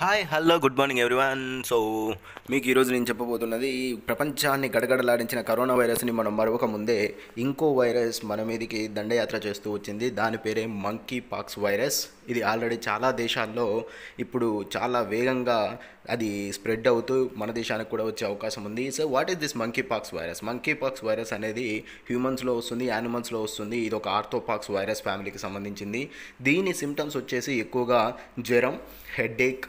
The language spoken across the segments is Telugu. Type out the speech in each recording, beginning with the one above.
hi hello good morning everyone so మీకు ఈరోజు నేను చెప్పబోతున్నది ప్రపంచాన్ని గడగడలాడించిన కరోనా వైరస్ని మనం మరొక ముందే ఇంకో వైరస్ మన మీదకి దండయాత్ర చేస్తూ వచ్చింది దాని పేరే మంకీ పాక్స్ వైరస్ ఇది ఆల్రెడీ చాలా దేశాల్లో ఇప్పుడు చాలా వేగంగా అది స్ప్రెడ్ అవుతూ మన దేశానికి కూడా వచ్చే అవకాశం ఉంది so what is this monkey pox virus monkey pox virus అనేది హ్యూమన్స్లో వస్తుంది యానిమల్స్లో వస్తుంది ఇది ఒక ఆర్థోపాక్స్ వైరస్ ఫ్యామిలీకి సంబంధించింది దీని సిమ్టమ్స్ వచ్చేసి ఎక్కువగా జ్వరం హెడేక్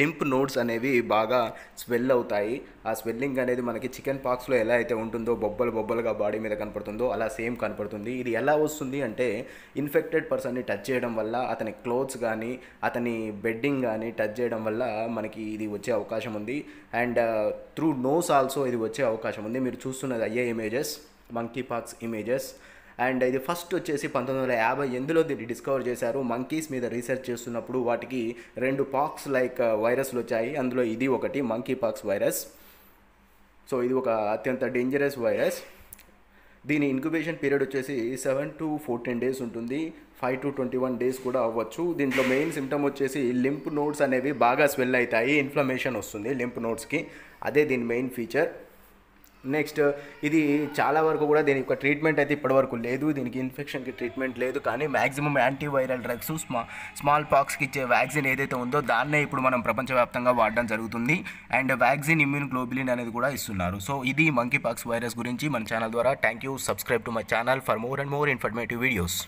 లింప్ నోడ్స్ అనేవి బాగా స్వెల్ అవుతాయి ఆ స్వెల్లింగ్ అనేది మనకి చికెన్ పాక్స్లో ఎలా అయితే ఉంటుందో బొబ్బలు బొబ్బలుగా బాడీ మీద కనపడుతుందో అలా సేమ్ కనపడుతుంది ఇది ఎలా వస్తుంది అంటే ఇన్ఫెక్టెడ్ పర్సన్ని టచ్ చేయడం వల్ల అతని క్లోత్స్ కానీ అతని బెడ్డింగ్ కానీ టచ్ చేయడం వల్ల మనకి ఇది వచ్చే అవకాశం ఉంది అండ్ త్రూ నోస్ ఆల్సో ఇది వచ్చే అవకాశం ఉంది మీరు చూస్తున్నది అయ్యే images monkey pox images and ఇది ఫస్ట్ వచ్చేసి పంతొమ్మిది వందల యాభై ఎనిమిదిలో దీన్ని డిస్కవర్ చేశారు మంకీస్ మీద రీసెర్చ్ చేస్తున్నప్పుడు వాటికి రెండు పాక్స్ లైక్ వైరస్లు వచ్చాయి అందులో ఇది ఒకటి మంకీ పాక్స్ వైరస్ సో ఇది ఒక అత్యంత డేంజరస్ వైరస్ దీని ఇంక్యుబేషన్ పీరియడ్ వచ్చేసి సెవెన్ టు ఫోర్టీన్ డేస్ ఉంటుంది five to twenty one days కూడా అవ్వచ్చు దీంట్లో మెయిన్ సిమ్టమ్ వచ్చేసి లింప్ నోట్స్ అనేవి బాగా స్వెల్ అవుతాయి ఇన్ఫ్లమేషన్ వస్తుంది లింప్ నోట్స్కి అదే దీని మెయిన్ ఫీచర్ నెక్స్ట్ ఇది చాలా వరకు కూడా దీని యొక్క ట్రీట్మెంట్ అయితే ఇప్పటివరకు లేదు దీనికి ఇన్ఫెక్షన్కి ట్రీట్మెంట్ లేదు కానీ మ్యాక్సిమం యాంటీవైరల్ డ్రగ్స్ స్మా స్మాల్ పాక్స్కి ఇచ్చే వ్యాక్సిన్ ఏదైతే ఉందో దాన్నే ఇప్పుడు మనం ప్రపంచవ్యాప్తంగా వాడడం జరుగుతుంది అండ్ వ్యాక్సిన్ ఇమ్యూన్ గ్లోబిలిన్ అనేది కూడా ఇస్తున్నారు సో ఇది మంకీ పాక్స్ వైరస్ గురించి మన ఛానల్ ద్వారా thank you subscribe to my channel for more and more informative videos